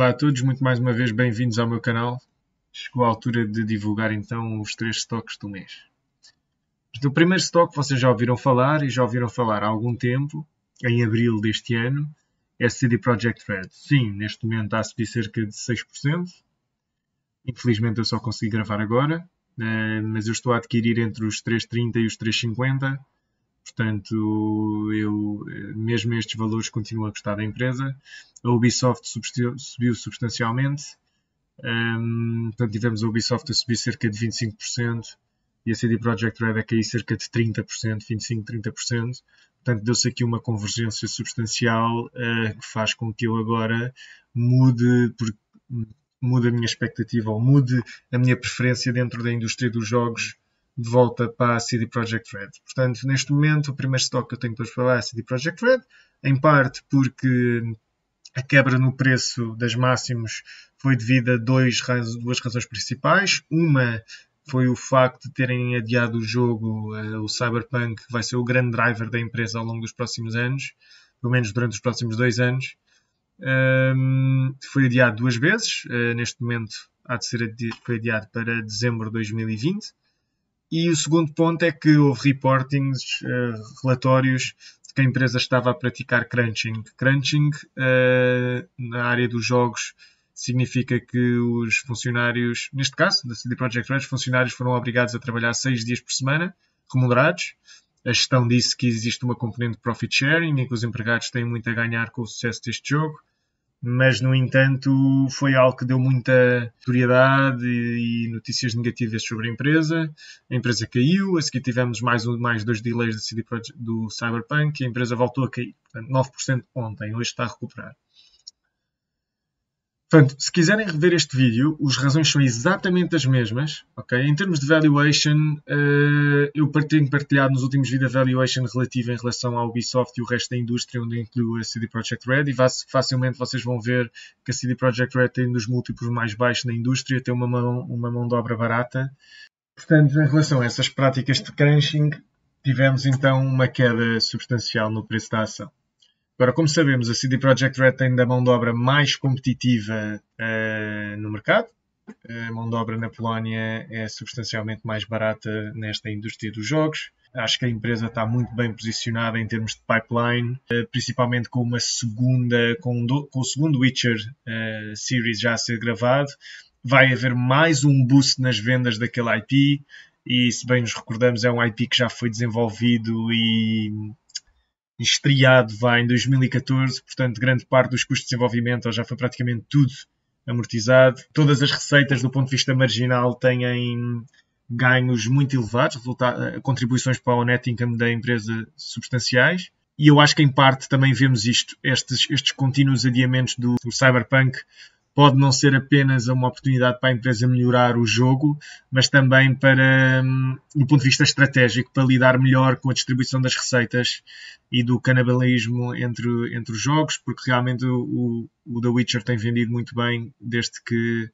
Olá a todos, muito mais uma vez bem-vindos ao meu canal. Chegou a altura de divulgar então os três stocks do mês. Do primeiro stock vocês já ouviram falar e já ouviram falar há algum tempo, em abril deste ano, é CD Projekt Red. Sim, neste momento há subir cerca de 6%. Infelizmente eu só consegui gravar agora, eh, mas eu estou a adquirir entre os 3,30 e os 3,50 Portanto, eu, eh, mesmo estes valores continuo a gostar da empresa. A Ubisoft subiu substancialmente. Um, portanto, tivemos a Ubisoft a subir cerca de 25% e a CD Projekt Red a cair cerca de 30%, 25%, 30%. Portanto, deu-se aqui uma convergência substancial uh, que faz com que eu agora mude, por, mude a minha expectativa ou mude a minha preferência dentro da indústria dos jogos de volta para a CD Projekt Red. Portanto, neste momento, o primeiro stock que eu tenho para vos falar é a CD Projekt Red, em parte porque a quebra no preço das máximos foi devida a dois, duas razões principais. Uma foi o facto de terem adiado o jogo, eh, o Cyberpunk, que vai ser o grande driver da empresa ao longo dos próximos anos, pelo menos durante os próximos dois anos. Um, ehm, foi adiado duas vezes, uh, neste momento há de ser foi adiado para dezembro de 2020 e o segundo ponto é que houve reportings, uh, relatórios de que a empresa estava a praticar crunching. Crunching uh, na área dos jogos significa que os funcionários, neste caso, da CD Projekt Red, os funcionários foram obrigados a trabalhar seis dias por semana, remunerados. A gestão disse que existe uma componente de profit sharing, e que os empregados têm muito a ganhar com o sucesso deste jogo mas no entanto foi algo que deu muita notoriedade e, notícias negativas sobre a empresa. A empresa caiu, a seguir tivemos mais, um, mais dois delays do, CD Projekt, do Cyberpunk e a empresa voltou a cair. Portanto, 9% ontem, hoje está a recuperar. Portanto, se quiserem rever este vídeo, as razões são exatamente as mesmas. Okay? Em termos de valuation, uh, eu tenho partilhado nos últimos vídeos a valuation relativa em relação à Ubisoft e o resto da indústria, onde incluo a CD Projekt Red, e facilmente vocês vão ver que a CD Projekt Red tem um dos múltiplos mais baixos na indústria, tem uma mão, uma mão de obra barata. Portanto, em relação a essas práticas de crunching, tivemos então uma queda substancial no preço da ação. Agora, como sabemos, a CD Projekt Red tem da mão de obra mais competitiva uh, no mercado. A mão de obra na Polónia é substancialmente mais barata nesta indústria dos jogos. Acho que a empresa está muito bem posicionada em termos de pipeline, eh, principalmente com uma segunda, com, do, com o segundo Witcher uh, series já a ser gravado. Vai haver mais um boost nas vendas daquele IP e, se bem nos recordamos, é um IP que já foi desenvolvido e estriado vai em 2014, portanto, grande parte dos custos de desenvolvimento já foi praticamente tudo amortizado. Todas as receitas, do ponto de vista marginal, têm ganhos muito elevados, eh, contribuições para o net income da empresa substanciais. E eu acho que, em parte, também vemos isto, estes, estes contínuos adiamentos do, do Cyberpunk pode não ser apenas uma oportunidade para a empresa melhorar o jogo, mas também para, hum, do ponto de vista estratégico, para lidar melhor com a distribuição das receitas e do canibalismo entre, entre os jogos, porque realmente o, o The Witcher tem vendido muito bem desde que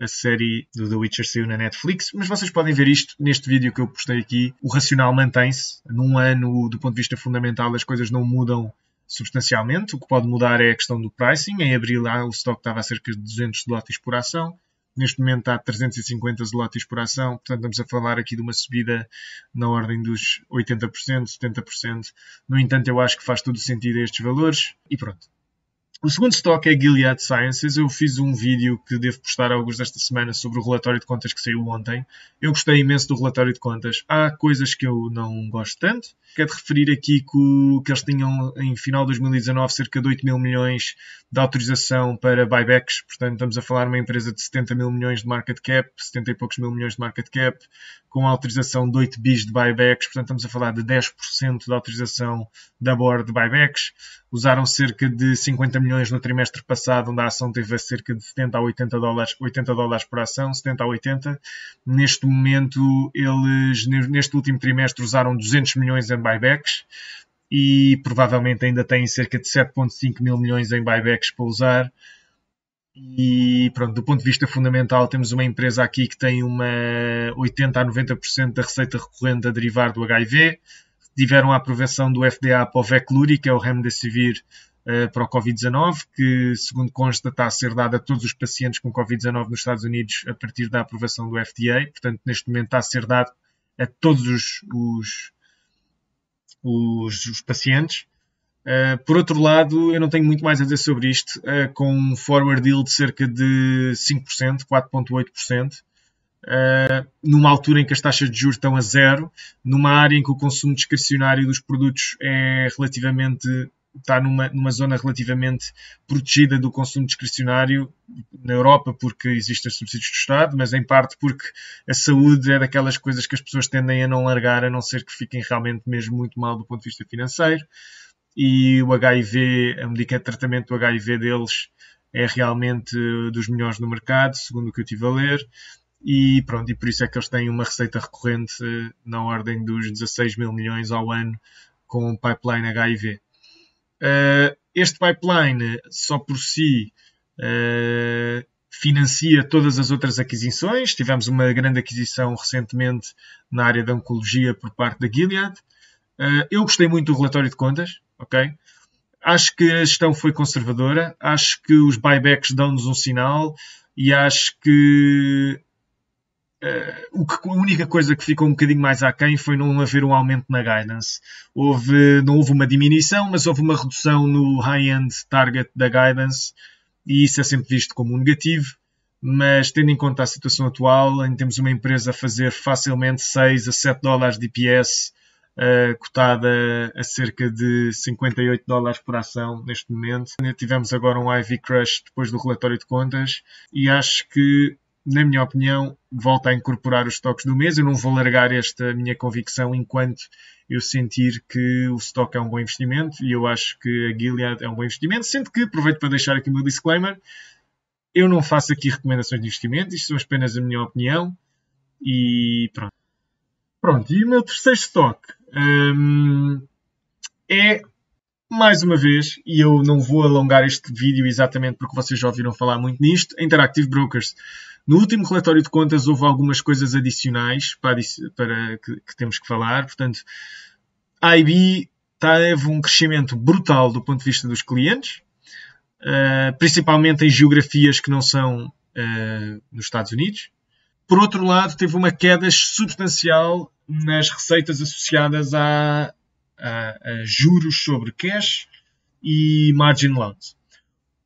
a série do The Witcher saiu na Netflix, mas vocês podem ver isto neste vídeo que eu postei aqui. O racional mantém-se. Num ano, do ponto de vista fundamental, as coisas não mudam substancialmente. O que pode mudar é a questão do pricing. Em abril o stock estava a cerca de 200 zlotys por ação. Neste momento está a 350 zlotys por ação. Portanto, estamos a falar aqui de uma subida na ordem dos 80%, 70%. No entanto, eu acho que faz todo o sentido a estes valores. E pronto. O segundo estoque é Gilead Sciences. Eu fiz um vídeo que devo postar alguns desta semana sobre o relatório de contas que saiu ontem. Eu gostei imenso do relatório de contas. Há coisas que eu não gosto tanto. Quero referir aqui que, que eles tinham em final de 2019 cerca de 8 mil milhões de autorização para buybacks. Portanto, estamos a falar de uma empresa de 70 mil milhões de market cap, 70 e poucos mil milhões de market cap, com autorização de 8 bis de buybacks. Portanto, estamos a falar de 10% da autorização da board de buybacks. Usaram cerca de 50 milhões milhões no trimestre passado, onde a ação teve a cerca de 70 a 80 dólares, 80 dólares por ação, 70 a 80. Neste momento, eles, neste último trimestre, usaram 200 milhões em buybacks e provavelmente ainda têm cerca de 7,5 mil milhões em buybacks para usar. E pronto, do ponto de vista fundamental, temos uma empresa aqui que tem uma 80 a 90% da receita recorrente a derivar do HIV. Tiveram a aprovação do FDA para o Vecluri, que é o Remdesivir eh, para o Covid-19, que, segundo consta, está a ser dada a todos os pacientes com Covid-19 nos Estados Unidos a partir da aprovação do FDA. Portanto, neste momento está a ser dado a todos os, os, os, os pacientes. Uh, por outro lado, eu não tenho muito mais a dizer sobre isto, uh, com um forward yield de cerca de 5%, 4,8%, uh, numa altura em que as taxas de juros estão a zero, numa área em que o consumo discricionário dos produtos é relativamente está numa, numa zona relativamente protegida do consumo discricionário na Europa, porque existem subsídios do Estado, mas em parte porque a saúde é daquelas coisas que as pessoas tendem a não largar, a não ser que fiquem realmente mesmo muito mal do ponto de vista financeiro. E o HIV, a medica, de tratamento do HIV deles é realmente uh, dos melhores no mercado, segundo o que eu estive a ler. E pronto, e por isso é que eles têm uma receita recorrente uh, na ordem dos 16 mil milhões ao ano com o pipeline HIV. Eh, este pipeline só por si eh, financia todas as outras aquisições. Tivemos uma grande aquisição recentemente na área da oncologia por parte da Gilead. Eh, eu gostei muito do relatório de contas, ok? Acho que a gestão foi conservadora, acho que os buybacks dão-nos um sinal e acho que Uh, o que, a única coisa que ficou um bocadinho mais aquém foi não haver um aumento na guidance. Houve, não houve uma diminuição, mas houve uma redução no high-end target da guidance, e isso é sempre visto como um negativo. Mas tendo em conta a situação atual, em temos uma empresa a fazer facilmente 6 a 7 dólares de IPS, uh, eh, cotada a cerca de 58 dólares por ação neste momento. Tivemos agora um IV crash depois do relatório de contas, e acho que na minha opinião, volta a incorporar os estoques do mês. Eu não vou largar esta minha convicção enquanto eu sentir que o stock é um bom investimento e eu acho que a Gilead é um bom investimento. Sendo que, aproveito para deixar aqui o meu disclaimer, eu não faço aqui recomendações de investimento, isto são apenas a minha opinião e pronto. Pronto, e o meu terceiro estoque hum, é mais uma vez, e eu não vou alongar este vídeo exatamente porque vocês já ouviram falar muito nisto, Interactive Brokers. No último relatório de contas houve algumas coisas adicionais para, para que, que, temos que falar. Portanto, a IB teve um crescimento brutal do ponto de vista dos clientes, uh, principalmente em geografias que não são uh, nos Estados Unidos. Por outro lado, teve uma queda substancial nas receitas associadas a, a, a juros sobre cash e margin loans.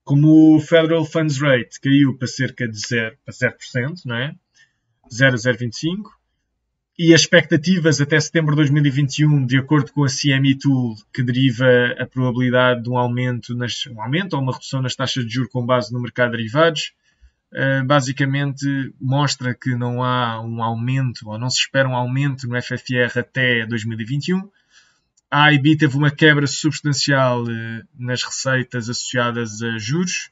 Como o Federal Funds Rate caiu para cerca de 0%, para 0% não é? 0,025%, e as expectativas até setembro de 2021, de acordo com a CME Tool, que deriva a probabilidade de um aumento, nas, um aumento ou uma redução nas taxas de juros com base no mercado de derivados, eh, basicamente mostra que não há um aumento, ou não se espera um aumento no FFR até 2021, a AIB teve uma quebra substancial eh, nas receitas associadas a juros,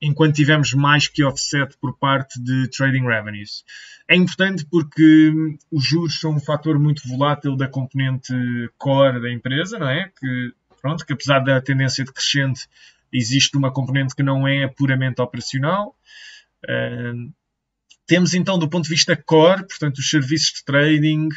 enquanto tivemos mais que offset por parte de trading revenues. É importante porque hum, os juros são um fator muito volátil da componente core da empresa, não é? Que, pronto, que apesar da tendência decrescente, existe uma componente que não é puramente operacional. Uh, temos então, do ponto de vista core, portanto, os serviços de trading,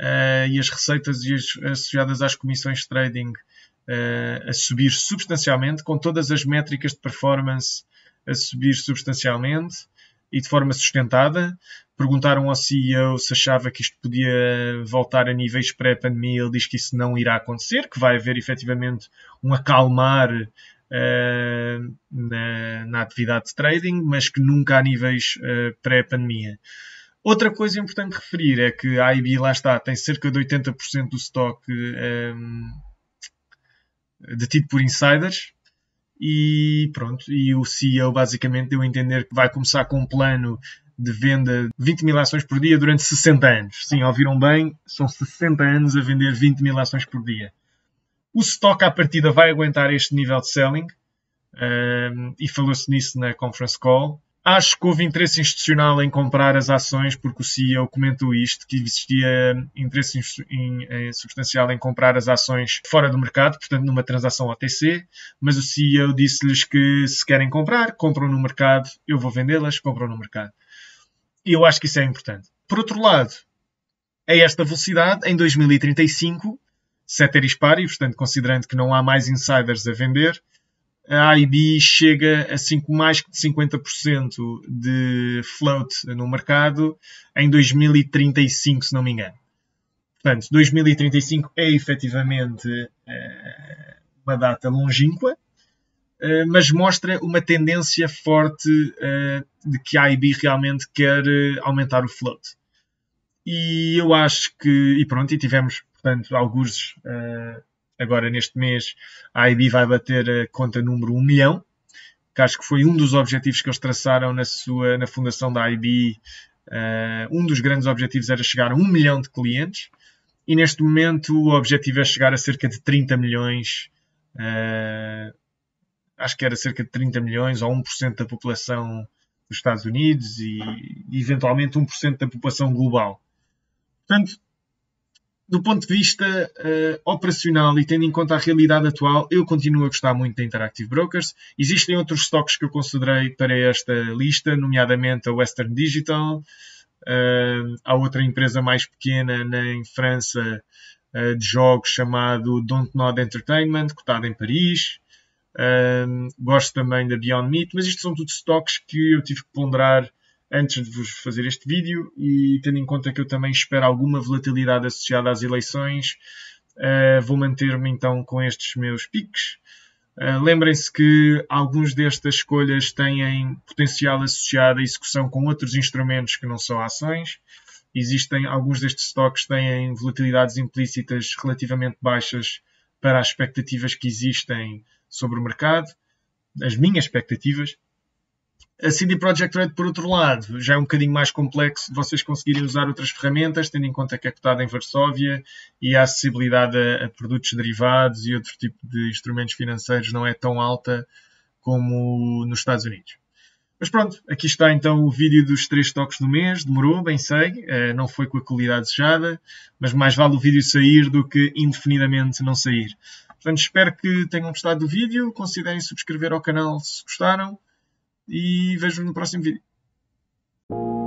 uh, e as receitas associadas às comissões de trading uh, a subir substancialmente, com todas as métricas de performance a subir substancialmente e de forma sustentada. Perguntaram ao CEO se achava que isto podia voltar a níveis pré-pandemia. Ele diz que isso não irá acontecer, que vai haver efetivamente um acalmar uh, na, na, atividade de trading, mas que nunca a níveis uh, pré-pandemia. Outra coisa importante referir é que a IB, lá está, tem cerca de 80% do estoque um, detido por insiders. E pronto, e o CEO basicamente deu a entender que vai começar com um plano de venda de 20 mil ações por dia durante 60 anos. Sim, ouviram bem, são 60 anos a vender 20 mil ações por dia. O estoque à partida vai aguentar este nível de selling um, ehm, e falou-se nisso na conference call. Acho que houve interesse institucional em comprar as ações, porque o CEO comentou isto, que existia interesse em, em, eh, substancial em comprar as ações fora do mercado, portanto numa transação OTC, mas o CEO disse-lhes que se querem comprar, compram no mercado, eu vou vendê-las, compram no mercado. E eu acho que isso é importante. Por outro lado, a esta velocidade, em 2035, ceteris paribus, portanto considerando que não há mais insiders a vender, a IB chega a cinco mais que 50% de float no mercado em 2035, se não me engano. Portanto, 2035 é efetivamente eh, uma data longínqua, eh, mas mostra uma tendência forte eh, de que a IB realmente quer aumentar o float. E eu acho que, e pronto, e tivemos, portanto, alguns agora neste mês a IB vai bater a conta número 1 milhão, que acho que foi um dos objetivos que eles traçaram na, sua, na fundação da IB. Uh, um dos grandes objetivos era chegar a 1 milhão de clientes e neste momento o objetivo é chegar a cerca de 30 milhões. Uh, acho que era cerca de 30 milhões ou 1% da população dos Estados Unidos e eventualmente 1% da população global. Portanto, do ponto de vista uh, operacional e tendo em conta a realidade atual, eu continuo a gostar muito da Interactive Brokers. Existem outros stocks que eu considerei para esta lista, nomeadamente a Western Digital, uh, há outra empresa mais pequena na, em França uh, de jogos chamado Dontnod Entertainment, cotada em Paris. gosto também da Beyond Meat, mas isto são tudo stocks que eu tive que ponderar antes de vos fazer este vídeo e tendo em conta que eu também espero alguma volatilidade associada às eleições, uh, vou manter-me então com estes meus piques. Uh, Lembrem-se que alguns destas escolhas têm potencial associado à execução com outros instrumentos que não são ações. Existem alguns destes estoques têm volatilidades implícitas relativamente baixas para as expectativas que existem sobre o mercado, as minhas expectativas, a CD Projekt Red, por outro lado, já é um bocadinho mais complexo de vocês conseguirem usar outras ferramentas, tendo em conta que é cotada em Varsóvia e a acessibilidade a, a, produtos derivados e outro tipo de instrumentos financeiros não é tão alta como nos Estados Unidos. Mas pronto, aqui está então o vídeo dos três toques do mês. Demorou, bem sei, eh, não foi com a qualidade desejada, mas mais vale o vídeo sair do que indefinidamente não sair. Portanto, espero que tenham gostado do vídeo. Considerem subscrever ao canal se gostaram e vejo no próximo vídeo.